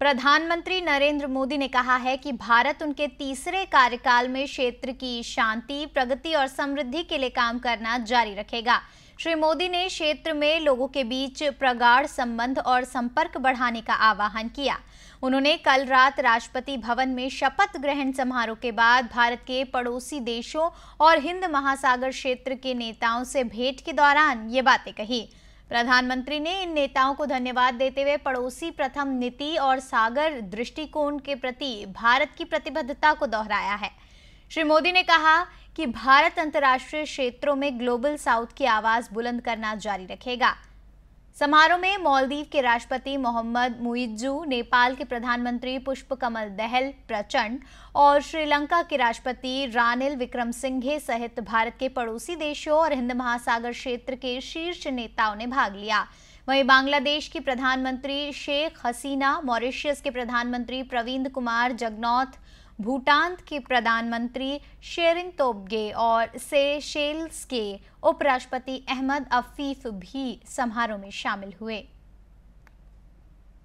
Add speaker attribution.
Speaker 1: प्रधानमंत्री नरेंद्र मोदी ने कहा है कि भारत उनके तीसरे कार्यकाल में क्षेत्र की शांति प्रगति और समृद्धि के लिए काम करना जारी रखेगा श्री मोदी ने क्षेत्र में लोगों के बीच प्रगाढ़ संबंध और संपर्क बढ़ाने का आह्वान किया उन्होंने कल रात राष्ट्रपति भवन में शपथ ग्रहण समारोह के बाद भारत के पड़ोसी देशों और हिंद महासागर क्षेत्र के नेताओं से भेंट के दौरान ये बातें कही प्रधानमंत्री ने इन नेताओं को धन्यवाद देते हुए पड़ोसी प्रथम नीति और सागर दृष्टिकोण के प्रति भारत की प्रतिबद्धता को दोहराया है श्री मोदी ने कहा कि भारत अंतर्राष्ट्रीय क्षेत्रों में ग्लोबल साउथ की आवाज बुलंद करना जारी रखेगा समारोह में मालदीव के राष्ट्रपति मोहम्मद मुइजू नेपाल के प्रधानमंत्री पुष्प कमल दहल प्रचंड और श्रीलंका के राष्ट्रपति रानिल विक्रम सिंघे सहित भारत के पड़ोसी देशों और हिंद महासागर क्षेत्र के शीर्ष नेताओं ने भाग लिया वहीं बांग्लादेश की प्रधानमंत्री शेख हसीना मॉरिशियस के प्रधानमंत्री प्रवीण कुमार जगनौथ भूटान के प्रधानमंत्री शेरिन तोबगे और सेशेल्स के उपराष्ट्रपति अहमद अफीफ भी समारोह में शामिल हुए